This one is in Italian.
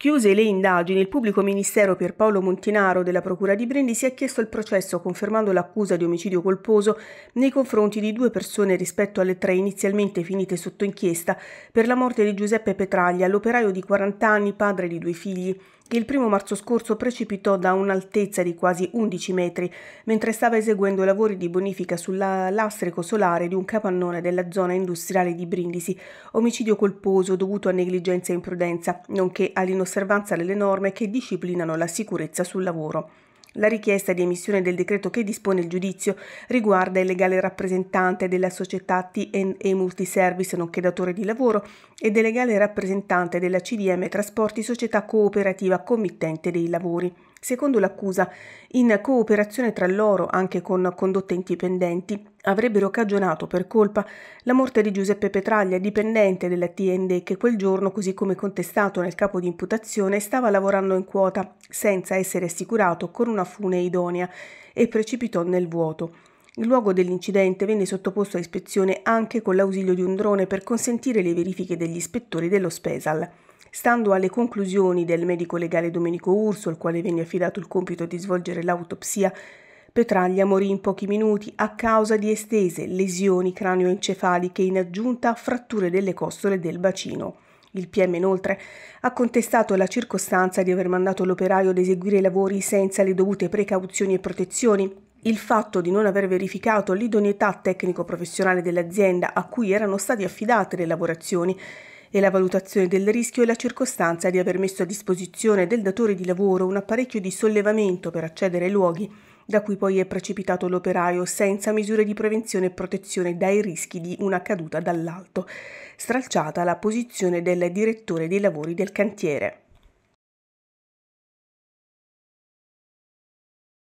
Chiuse le indagini, il pubblico ministero per Paolo Montinaro della Procura di Brindisi ha chiesto il processo confermando l'accusa di omicidio colposo nei confronti di due persone rispetto alle tre inizialmente finite sotto inchiesta per la morte di Giuseppe Petraglia, l'operaio di 40 anni, padre di due figli, che il primo marzo scorso precipitò da un'altezza di quasi 11 metri mentre stava eseguendo lavori di bonifica sull'astrico solare di un capannone della zona industriale di Brindisi, omicidio colposo dovuto a negligenza e imprudenza, nonché all'innocenza osservanza delle norme che disciplinano la sicurezza sul lavoro. La richiesta di emissione del decreto che dispone il giudizio riguarda il legale rappresentante della società TNE Multiservice, nonché datore di lavoro, e del legale rappresentante della CDM Trasporti, società cooperativa committente dei lavori. Secondo l'accusa, in cooperazione tra loro, anche con condotte indipendenti, avrebbero cagionato per colpa la morte di Giuseppe Petraglia, dipendente della TND, che quel giorno, così come contestato nel capo di imputazione, stava lavorando in quota, senza essere assicurato con una fune idonea, e precipitò nel vuoto. Il luogo dell'incidente venne sottoposto a ispezione anche con l'ausilio di un drone per consentire le verifiche degli ispettori dello Spesal. Stando alle conclusioni del medico legale Domenico Urso, al quale venne affidato il compito di svolgere l'autopsia, Petraglia morì in pochi minuti a causa di estese lesioni cranioencefaliche in aggiunta a fratture delle costole del bacino. Il PM inoltre ha contestato la circostanza di aver mandato l'operaio ad eseguire i lavori senza le dovute precauzioni e protezioni, il fatto di non aver verificato l'idoneità tecnico-professionale dell'azienda a cui erano state affidate le lavorazioni e la valutazione del rischio e la circostanza di aver messo a disposizione del datore di lavoro un apparecchio di sollevamento per accedere ai luoghi da cui poi è precipitato l'operaio senza misure di prevenzione e protezione dai rischi di una caduta dall'alto, stralciata la posizione del direttore dei lavori del cantiere.